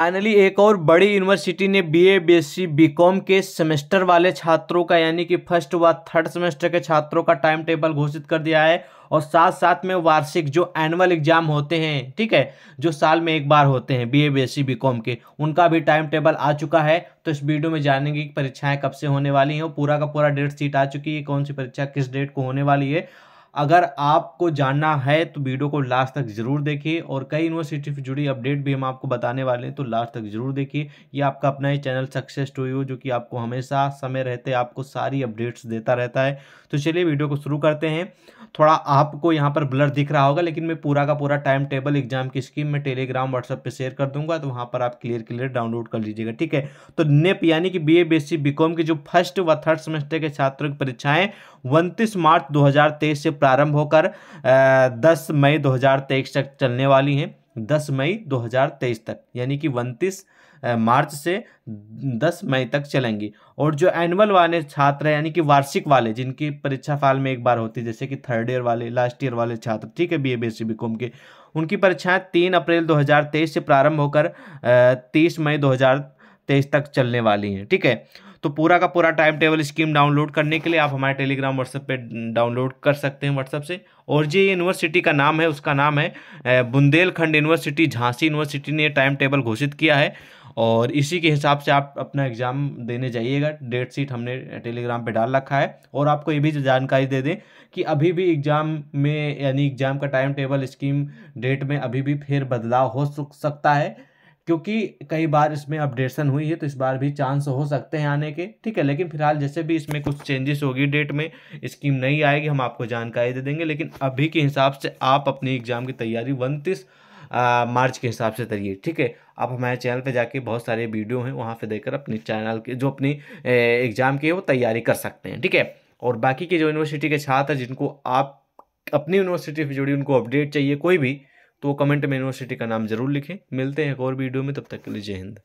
finally एक और बड़ी यूनिवर्सिटी ने बीए, बीएससी, बीकॉम के सेमेस्टर वाले छात्रों का यानी कि फर्स्ट व थर्ड सेमेस्टर के छात्रों का टाइम टेबल घोषित कर दिया है और साथ साथ में वार्षिक जो एनुअल एग्जाम होते हैं ठीक है जो साल में एक बार होते हैं बीए बीएससी बीकॉम के उनका भी टाइम टेबल आ चुका है तो इस वीडियो में जानेंगे कि परीक्षाएं कब से होने वाली हैं पूरा का पूरा डेट सीट आ चुकी है कौन सी परीक्षा किस डेट को होने वाली है अगर आपको जानना है तो वीडियो को लास्ट तक जरूर देखिए और कई यूनिवर्सिटी से जुड़ी अपडेट भी हम आपको बताने वाले हैं तो लास्ट तक जरूर देखिए ये आपका अपना ही चैनल सक्सेस टू यू जो कि आपको हमेशा समय रहते आपको सारी अपडेट्स देता रहता है तो चलिए वीडियो को शुरू करते हैं थोड़ा आपको यहाँ पर ब्लर दिख रहा होगा लेकिन मैं पूरा का पूरा टाइम टेबल एग्जाम की स्कीम में टेलीग्राम व्हाट्सएप पर शेयर कर दूंगा तो वहाँ पर आप क्लियर क्लियर डाउनलोड कर लीजिएगा ठीक है तो नेप यानी कि B A B S C B Com की जो फर्स्ट व थर्ड सेमेस्टर के छात्रों की परीक्षाएं उनतीस मार्च 2023 से प्रारंभ होकर 10 मई 2023 तक चलने वाली हैं 10 मई 2023 तक यानी कि उनतीस मार्च से 10 मई तक चलेंगी और जो एनुअल वाले छात्र हैं यानी कि वार्षिक वाले जिनकी परीक्षा फाल में एक बार होती है जैसे कि थर्ड ईयर वाले लास्ट ईयर वाले छात्र ठीक है B A B S C B के उनकी परीक्षाएं तीन अप्रैल 2023 से प्रारंभ होकर 30 मई तेईस तक चलने वाली हैं ठीक है तो पूरा का पूरा टाइम टेबल स्कीम डाउनलोड करने के लिए आप हमारे टेलीग्राम व्हाट्सएप पे डाउनलोड कर सकते हैं व्हाट्सएप से और जी यूनिवर्सिटी का नाम है उसका नाम है बुंदेलखंड यूनिवर्सिटी झांसी यूनिवर्सिटी ने टाइम टेबल घोषित किया है और इसी के हिसाब से आप अपना एग्ज़ाम देने जाइएगा डेट शीट हमने टेलीग्राम पे डाल रखा है और आपको ये भी जानकारी दे दें कि अभी भी एग्ज़ाम में यानी एग्ज़ाम का टाइम टेबल स्कीम डेट में अभी भी फिर बदलाव हो सकता है क्योंकि कई बार इसमें अपडेशन हुई है तो इस बार भी चांस हो सकते हैं आने के ठीक है लेकिन फिलहाल जैसे भी इसमें कुछ चेंजेस होगी डेट में स्कीम नहीं आएगी हम आपको जानकारी दे देंगे लेकिन अभी के हिसाब से आप अपनी एग्ज़ाम की तैयारी उनतीस मार्च के हिसाब से करिए ठीक है आप हमारे चैनल पे जाके बहुत सारे वीडियो हैं वहाँ पे देखकर अपने चैनल के जो अपनी एग्ज़ाम की वो तैयारी कर सकते हैं ठीक है और बाकी के जो यूनिवर्सिटी के छात्र जिनको आप अपनी यूनिवर्सिटी से जुड़ी उनको अपडेट चाहिए कोई भी तो कमेंट में यूनिवर्सिटी का नाम ज़रूर लिखें मिलते हैं एक और वीडियो में तब तक के लिए जय हिंद